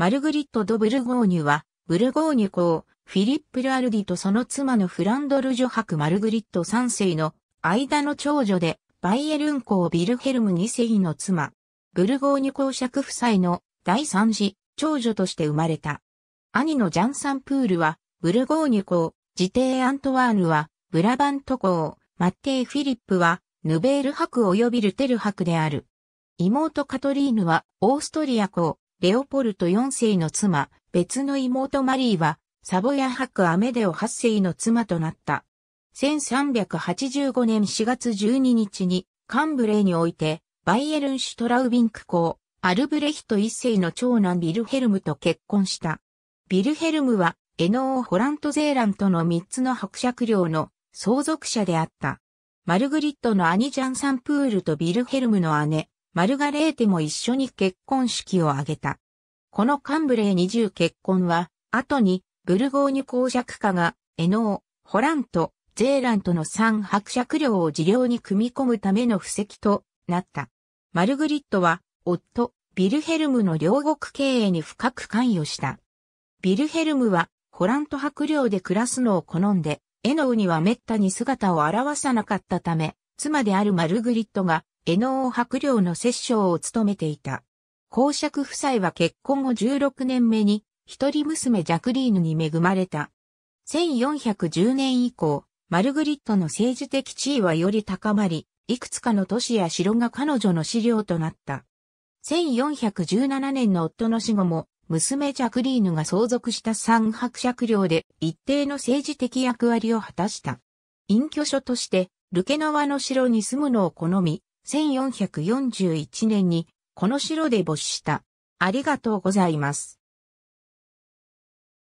マルグリット・ド・ブルゴーニュは、ブルゴーニュ公、フィリップ・ル・アルディとその妻のフランドル・ジョハク・マルグリット3世の間の長女で、バイエルン公ビルヘルム2世の妻、ブルゴーニュ公爵夫妻の第3次長女として生まれた。兄のジャンサンプールは、ブルゴーニュ公、自邸アントワーヌは、ブラバント公、マッテイ・フィリップは、ヌベール伯及びルテル伯である。妹カトリーヌは、オーストリア公、レオポルト4世の妻、別の妹マリーは、サボヤク・アメデオ8世の妻となった。1385年4月12日に、カンブレーにおいて、バイエルンシュトラウビンク公、アルブレヒト一世の長男ビルヘルムと結婚した。ビルヘルムは、エノー・ホラント・ゼーランとの3つの伯爵領の相続者であった。マルグリットの兄ジャン・サンプールとビルヘルムの姉、マルガレーテも一緒に結婚式を挙げた。このカンブレー20結婚は、後にブルゴーニュ公爵家が、エノー、ホラント、ゼーラントの三伯爵領を事領に組み込むための布石となった。マルグリットは、夫、ビルヘルムの両国経営に深く関与した。ビルヘルムは、ホラント伯領で暮らすのを好んで、エノーには滅多に姿を現さなかったため、妻であるマルグリットが江能白領の摂政を務めていた。公爵夫妻は結婚後16年目に、一人娘ジャクリーヌに恵まれた。1410年以降、マルグリットの政治的地位はより高まり、いくつかの都市や城が彼女の資料となった。1417年の夫の死後も、娘ジャクリーヌが相続した三伯爵領で一定の政治的役割を果たした。隠居所として、ルケノワの城に住むのを好み、1441年にこの城で没した。ありがとうございます。